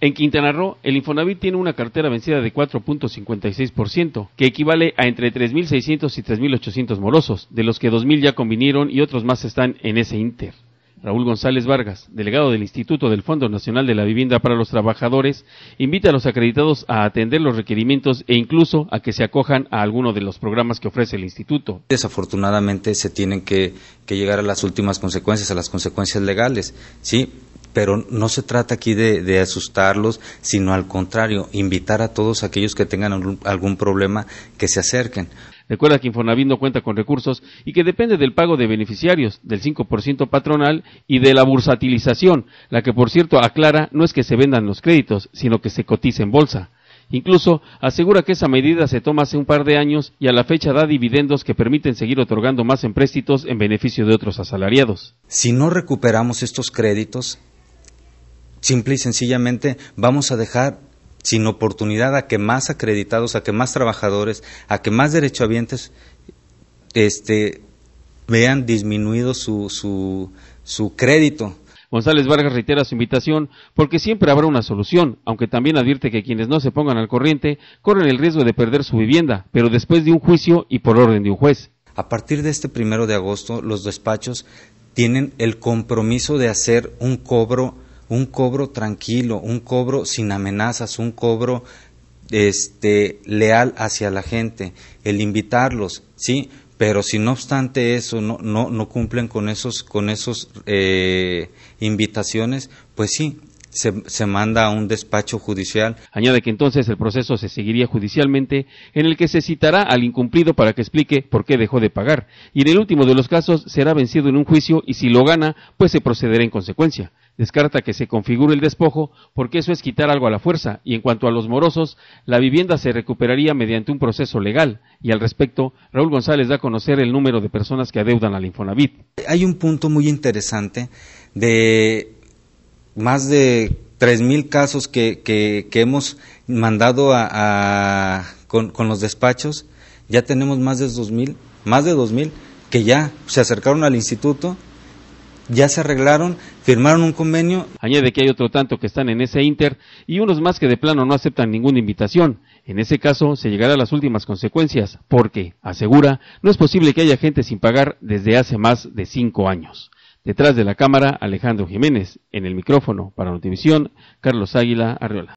En Quintana Roo, el Infonavit tiene una cartera vencida de 4.56%, que equivale a entre 3.600 y 3.800 morosos, de los que 2.000 ya convinieron y otros más están en ese inter. Raúl González Vargas, delegado del Instituto del Fondo Nacional de la Vivienda para los Trabajadores, invita a los acreditados a atender los requerimientos e incluso a que se acojan a alguno de los programas que ofrece el instituto. Desafortunadamente se tienen que, que llegar a las últimas consecuencias, a las consecuencias legales, ¿sí? pero no se trata aquí de, asustarlos, sino al contrario, invitar a todos aquellos que tengan algún, problema que se acerquen. Recuerda que Infonavit no cuenta con recursos y que depende del pago de beneficiarios, del 5% patronal y de la bursatilización, la que por cierto aclara no es que se vendan los créditos, sino que se cotice en bolsa. Incluso asegura que esa medida se toma hace un par de años y a la fecha da dividendos que permiten seguir otorgando más empréstitos en beneficio de otros asalariados. Si no recuperamos estos créditos, Simple y sencillamente vamos a dejar sin oportunidad a que más acreditados, a que más trabajadores, a que más derechohabientes este, vean disminuido su, su, su crédito. González Vargas reitera su invitación porque siempre habrá una solución, aunque también advierte que quienes no se pongan al corriente corren el riesgo de perder su vivienda, pero después de un juicio y por orden de un juez. A partir de este primero de agosto, los despachos tienen el compromiso de hacer un cobro un cobro tranquilo, un cobro sin amenazas, un cobro este leal hacia la gente, el invitarlos, sí, pero si no obstante eso no, no, no cumplen con esos con esos eh, invitaciones, pues sí, se, se, manda a un despacho judicial. Añade que entonces el proceso se seguiría judicialmente, en el que se citará al incumplido para que explique por qué dejó de pagar, y en el último de los casos será vencido en un juicio y si lo gana, pues se procederá en consecuencia descarta que se configure el despojo porque eso es quitar algo a la fuerza y en cuanto a los morosos, la vivienda se recuperaría mediante un proceso legal y al respecto, Raúl González da a conocer el número de personas que adeudan al Infonavit. Hay un punto muy interesante de más de 3.000 casos que, hemos mandado a, con, los despachos, ya tenemos más de 2.000, más de 2.000 que ya se acercaron al instituto ya se arreglaron, firmaron un convenio. Añade que hay otro tanto que están en ese Inter y unos más que de plano no aceptan ninguna invitación. En ese caso se llegará a las últimas consecuencias, porque, asegura, no es posible que haya gente sin pagar desde hace más de cinco años. Detrás de la cámara, Alejandro Jiménez. En el micrófono, para Notivisión, Carlos Águila Arriola.